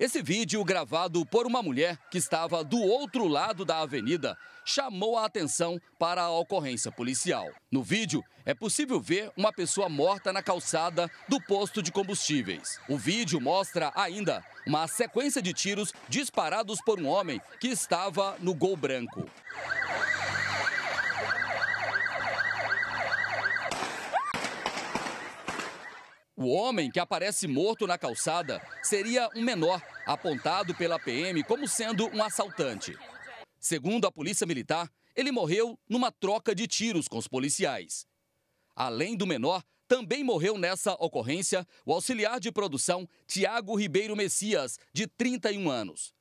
Esse vídeo, gravado por uma mulher que estava do outro lado da avenida, chamou a atenção para a ocorrência policial. No vídeo, é possível ver uma pessoa morta na calçada do posto de combustíveis. O vídeo mostra ainda uma sequência de tiros disparados por um homem que estava no gol branco. O homem que aparece morto na calçada seria um menor, apontado pela PM como sendo um assaltante. Segundo a Polícia Militar, ele morreu numa troca de tiros com os policiais. Além do menor, também morreu nessa ocorrência o auxiliar de produção Tiago Ribeiro Messias, de 31 anos.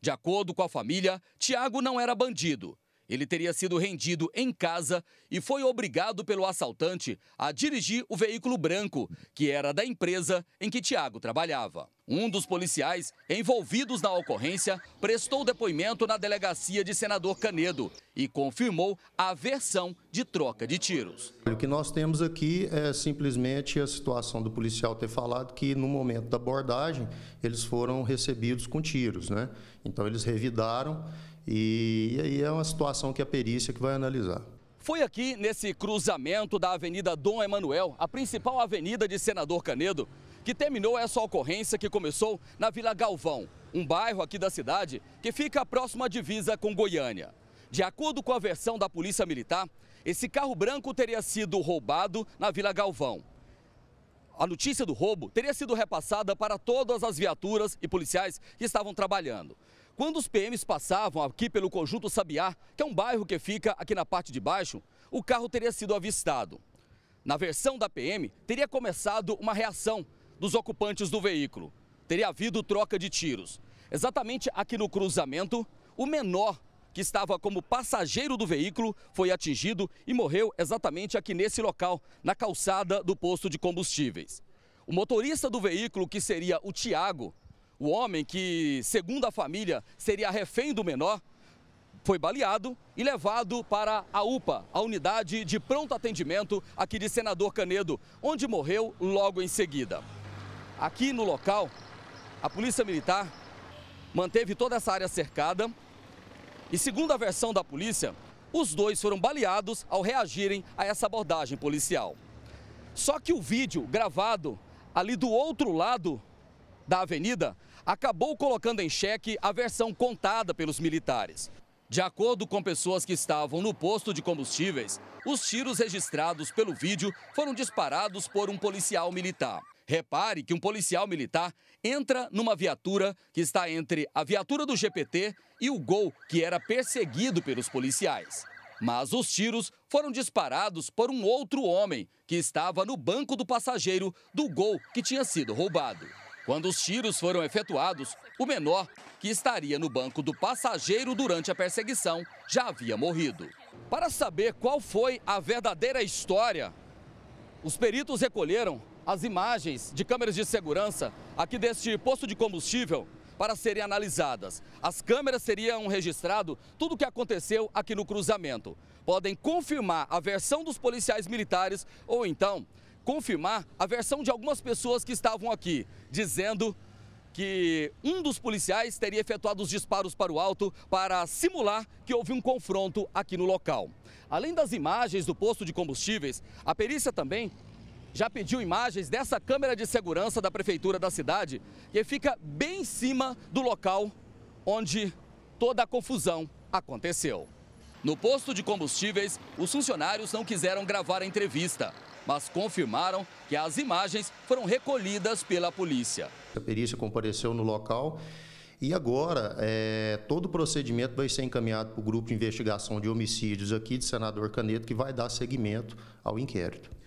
De acordo com a família, Tiago não era bandido, ele teria sido rendido em casa e foi obrigado pelo assaltante a dirigir o veículo branco, que era da empresa em que Tiago trabalhava. Um dos policiais envolvidos na ocorrência prestou depoimento na delegacia de senador Canedo e confirmou a versão de troca de tiros. O que nós temos aqui é simplesmente a situação do policial ter falado que no momento da abordagem eles foram recebidos com tiros, né? Então eles revidaram e aí é uma situação que a perícia que vai analisar. Foi aqui nesse cruzamento da Avenida Dom Emanuel, a principal avenida de Senador Canedo, que terminou essa ocorrência que começou na Vila Galvão, um bairro aqui da cidade que fica próximo à divisa com Goiânia. De acordo com a versão da Polícia Militar, esse carro branco teria sido roubado na Vila Galvão. A notícia do roubo teria sido repassada para todas as viaturas e policiais que estavam trabalhando. Quando os PMs passavam aqui pelo Conjunto Sabiá, que é um bairro que fica aqui na parte de baixo, o carro teria sido avistado. Na versão da PM, teria começado uma reação dos ocupantes do veículo. Teria havido troca de tiros. Exatamente aqui no cruzamento, o menor que estava como passageiro do veículo foi atingido e morreu exatamente aqui nesse local, na calçada do posto de combustíveis. O motorista do veículo, que seria o Tiago, o homem que, segundo a família, seria refém do menor, foi baleado e levado para a UPA, a unidade de pronto atendimento aqui de Senador Canedo, onde morreu logo em seguida. Aqui no local, a Polícia Militar manteve toda essa área cercada e, segundo a versão da polícia, os dois foram baleados ao reagirem a essa abordagem policial. Só que o vídeo gravado ali do outro lado da avenida acabou colocando em xeque a versão contada pelos militares. De acordo com pessoas que estavam no posto de combustíveis, os tiros registrados pelo vídeo foram disparados por um policial militar. Repare que um policial militar entra numa viatura que está entre a viatura do GPT e o Gol, que era perseguido pelos policiais. Mas os tiros foram disparados por um outro homem que estava no banco do passageiro do Gol que tinha sido roubado. Quando os tiros foram efetuados, o menor, que estaria no banco do passageiro durante a perseguição, já havia morrido. Para saber qual foi a verdadeira história, os peritos recolheram as imagens de câmeras de segurança aqui deste posto de combustível para serem analisadas. As câmeras seriam registrado tudo o que aconteceu aqui no cruzamento. Podem confirmar a versão dos policiais militares ou então confirmar a versão de algumas pessoas que estavam aqui, dizendo que um dos policiais teria efetuado os disparos para o alto para simular que houve um confronto aqui no local. Além das imagens do posto de combustíveis, a perícia também já pediu imagens dessa câmera de segurança da prefeitura da cidade, que fica bem em cima do local onde toda a confusão aconteceu. No posto de combustíveis, os funcionários não quiseram gravar a entrevista, mas confirmaram que as imagens foram recolhidas pela polícia. A perícia compareceu no local e agora é, todo o procedimento vai ser encaminhado para o grupo de investigação de homicídios aqui de Senador Caneto, que vai dar seguimento ao inquérito.